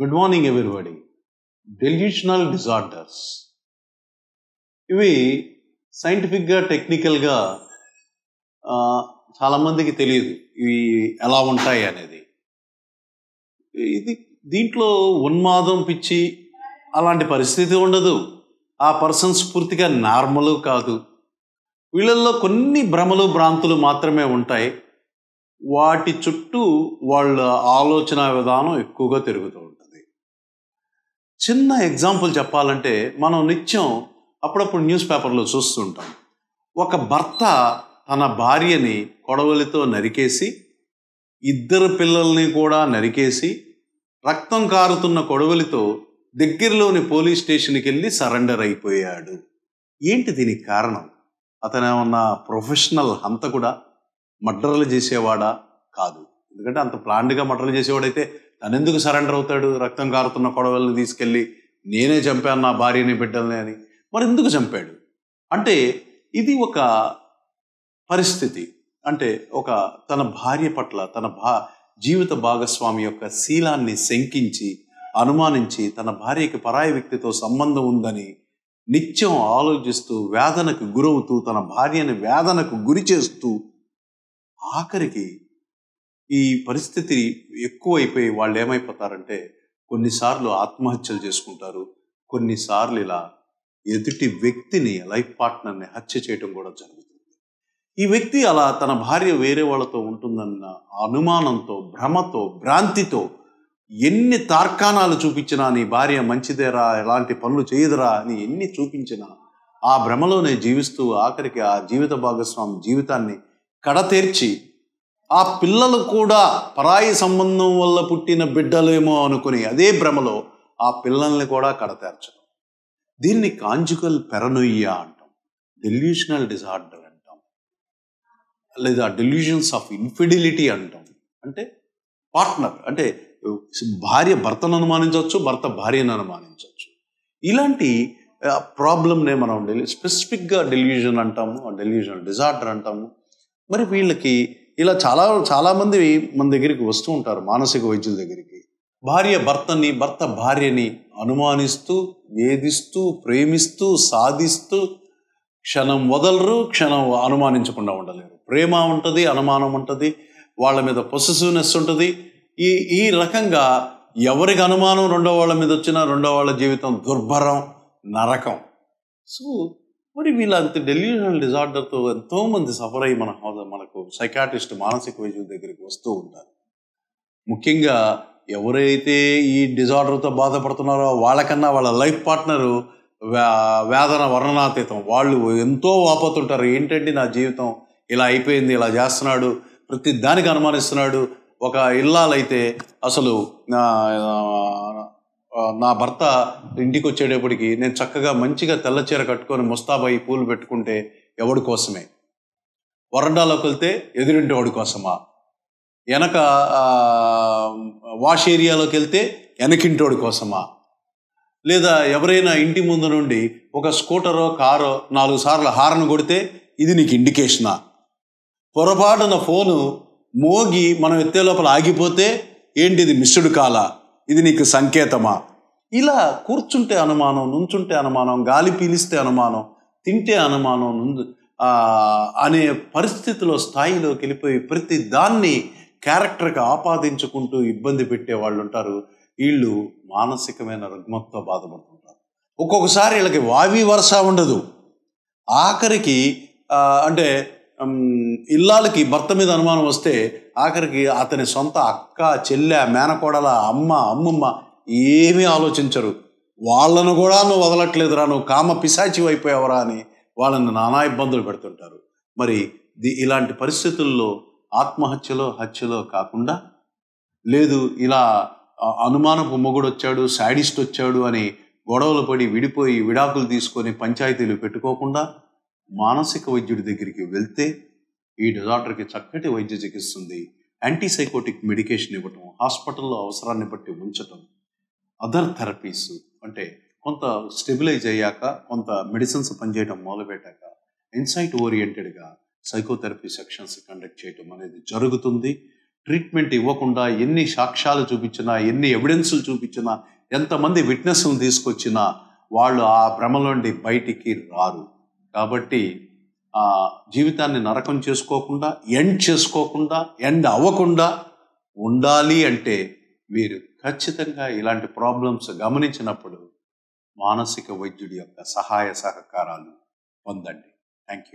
good morning everybody delusional disorders ఇవి సైంటిఫిక్గా టెక్నికల్గా చాలామందికి తెలియదు ఇవి ఎలా ఉంటాయి అనేది ఇది దీంట్లో ఉన్మాదం పిచ్చి అలాంటి పరిస్థితి ఉండదు ఆ పర్సన్స్ పూర్తిగా నార్మల్ కాదు వీళ్ళల్లో కొన్ని భ్రమలు భ్రాంతులు మాత్రమే ఉంటాయి వాటి చుట్టూ వాళ్ళ ఆలోచన విధానం ఎక్కువగా తిరుగుతుంది చిన్న ఎగ్జాంపుల్ చెప్పాలంటే మనం నిత్యం అప్పుడప్పుడు న్యూస్ పేపర్లో చూస్తుంటాం ఒక భర్త తన భార్యని కొడవలితో నరికేసి ఇద్దరు పిల్లల్ని కూడా నరికేసి రక్తం కారుతున్న కొడవలితో దగ్గరలోని పోలీస్ స్టేషన్కి వెళ్ళి సరెండర్ అయిపోయాడు ఏంటి దీనికి కారణం అతనేమన్నా ప్రొఫెషనల్ హంతకుడా మర్డర్లు చేసేవాడా కాదు ఎందుకంటే అంత ప్లాండ్గా మర్డర్లు చేసేవాడైతే తనెందుకు సరెండర్ అవుతాడు రక్తం కారుతున్న కొడవల్ని తీసుకెళ్ళి నేనే చంపాను నా భార్యని బిడ్డల్ని అని మరి ఎందుకు చంపాడు అంటే ఇది ఒక పరిస్థితి అంటే ఒక తన భార్య పట్ల తన భా జీవిత భాగస్వామి యొక్క శీలాన్ని శంకించి అనుమానించి తన భార్యకి పరాయ వ్యక్తితో సంబంధం ఉందని నిత్యం ఆలోచిస్తూ వేదనకు గురవుతూ తన భార్యని వేదనకు గురి చేస్తూ ఆఖరికి ఈ పరిస్థితి ఎక్కువైపోయి వాళ్ళు ఏమైపోతారంటే కొన్నిసార్లు ఆత్మహత్యలు చేసుకుంటారు కొన్నిసార్లు ఇలా ఎదుటి వ్యక్తిని లైఫ్ పార్ట్నర్ని హత్య చేయడం కూడా జరుగుతుంది ఈ వ్యక్తి అలా తన భార్య వేరే వాళ్ళతో ఉంటుందన్న అనుమానంతో భ్రమతో భ్రాంతితో ఎన్ని తార్కాణాలు చూపించినా నీ భార్య మంచిదేరా ఎలాంటి పనులు చేయదురా అని ఎన్ని చూపించినా ఆ భ్రమలోనే జీవిస్తూ ఆఖరికి ఆ జీవిత భాగస్వామి జీవితాన్ని కడతేర్చి ఆ పిల్లలు కూడా పరాయి సంబంధం వల్ల పుట్టిన బిడ్డలేమో అనుకుని అదే భ్రమలో ఆ పిల్లల్ని కూడా కడతేర్చడం దీన్ని కాంజుకల్ పెరనొయ్య అంటాం డెల్యూషనల్ డిజార్డర్ అంటాం లేదా డెల్యూషన్స్ ఆఫ్ ఇన్ఫిడిలిటీ అంటాం అంటే పార్ట్నర్ అంటే భార్య భర్తను అనుమానించవచ్చు భర్త భార్యను అనుమానించవచ్చు ఇలాంటి ప్రాబ్లమ్నే మనం స్పెసిఫిక్గా డెల్యూజన్ అంటాము డెల్యూజన్ డిజార్డర్ అంటాము మరి వీళ్ళకి ఇలా చాలా చాలామంది మన దగ్గరికి వస్తూ ఉంటారు మానసిక వైద్యుల దగ్గరికి భార్య భర్తని భర్త భార్యని అనుమానిస్తూ వేధిస్తూ ప్రేమిస్తూ సాధిస్తూ క్షణం వదలరు క్షణం అనుమానించకుండా ఉండలేరు ప్రేమ ఉంటుంది అనుమానం ఉంటుంది వాళ్ళ మీద పొసెసివ్నెస్ ఉంటుంది ఈ ఈ రకంగా ఎవరికి అనుమానం రెండో వాళ్ళ మీద వచ్చినా రెండో వాళ్ళ జీవితం దుర్భరం నరకం సో మరి వీళ్ళంత డెల్యూషనల్ డిజార్డర్తో ఎంతోమంది సఫర్ అయ్యి మన మనకు సైకాటిస్ట్ మానసిక వైద్యుల దగ్గరికి వస్తూ ఉంటారు ముఖ్యంగా ఎవరైతే ఈ డిజార్డర్తో బాధపడుతున్నారో వాళ్ళకన్నా వాళ్ళ లైఫ్ పార్ట్నరు వేదన వర్ణనాతీతం వాళ్ళు ఎంతో వాపోతుంటారు ఏంటంటే నా జీవితం ఇలా అయిపోయింది ఇలా చేస్తున్నాడు ప్రతి దానికి అనుమానిస్తున్నాడు ఒక ఇల్లాలైతే అసలు నా భర్త ఇంటికి వచ్చేటప్పటికి నేను చక్కగా మంచిగా తెల్ల చీర కట్టుకొని ముస్తాబాయి పూలు పెట్టుకుంటే ఎవడి కోసమే వరండాలోకి వెళ్తే ఎదురింటి వాడి కోసమా వెనక వాష్ ఏరియాలోకి వెళ్తే వెనకింటి వాడి కోసమా లేదా ఎవరైనా ఇంటి ముందు నుండి ఒక స్కూటరో కారో నాలుగు సార్లు హారన్ కొడితే ఇది నీకు ఇండికేషనా పొరపాటున ఫోను మోగి మనం ఎత్తే లోపల ఆగిపోతే ఏంటిది మిస్డ్ కాలా ఇది నీకు సంకేతమా ఇలా కూర్చుంటే అనుమానం నుంచుంటే అనుమానం గాలి పీలిస్తే అనుమానం తింటే అనుమానం నుంచు అనే పరిస్థితిలో స్థాయిలోకి వెళ్ళిపోయి ప్రతి దాన్ని క్యారెక్టర్గా ఆపాదించుకుంటూ ఇబ్బంది పెట్టే వాళ్ళు ఉంటారు వీళ్ళు మానసికమైన రుగ్మతతో బాధపడుతుంటారు ఒక్కొక్కసారి వీళ్ళకి వావి వరుస ఉండదు ఆఖరికి అంటే ఇల్లాలకి భర్త మీద అనుమానం వస్తే ఆఖరికి అతని సొంత అక్క చెల్లె మేనకోడల అమ్మ అమ్మమ్మ ఏమీ ఆలోచించరు వాళ్ళను కూడా నువ్వు వదలట్లేదురా నువ్వు కామ పిశాచి అయిపోయావరా అని వాళ్ళని నానా ఇబ్బందులు పెడుతుంటారు మరి ఇలాంటి పరిస్థితుల్లో ఆత్మహత్యలో హత్యలో కాకుండా లేదు ఇలా అనుమానపు మొగుడు వచ్చాడు శాడిస్ట్ వచ్చాడు అని గొడవలు పడి విడిపోయి విడాకులు తీసుకొని పంచాయతీలు పెట్టుకోకుండా మానసిక వైద్యుడి దగ్గరికి వెళ్తే ఈ డిజార్డర్కి చక్కటి వైద్య చికిత్స ఉంది యాంటీసైకోటిక్ మెడికేషన్ ఇవ్వటం హాస్పిటల్లో అవసరాన్ని బట్టి ఉంచటం అదర్ థెరపీస్ అంటే కొంత స్టెబిలైజ్ అయ్యాక కొంత మెడిసిన్స్ పనిచేయడం మొదలుపెట్టాక ఇన్సైట్ ఓరియంటెడ్గా సైకోథెరపీ సెక్షన్స్ కండక్ట్ చేయటం అనేది జరుగుతుంది ట్రీట్మెంట్ ఇవ్వకుండా ఎన్ని సాక్ష్యాలు చూపించినా ఎన్ని ఎవిడెన్సులు చూపించినా ఎంతమంది విట్నెస్లు తీసుకొచ్చినా వాళ్ళు ఆ భ్రమలోండి బయటికి రారు కాబట్టి ఆ జీవితాన్ని నరకం చేసుకోకుండా ఎండ్ చేసుకోకుండా ఎండ్ అవ్వకుండా ఉండాలి అంటే మీరు ఖచ్చితంగా ఇలాంటి ప్రాబ్లమ్స్ గమనించినప్పుడు మానసిక వైద్యుడి యొక్క సహాయ సహకారాలు పొందండి థ్యాంక్ యూ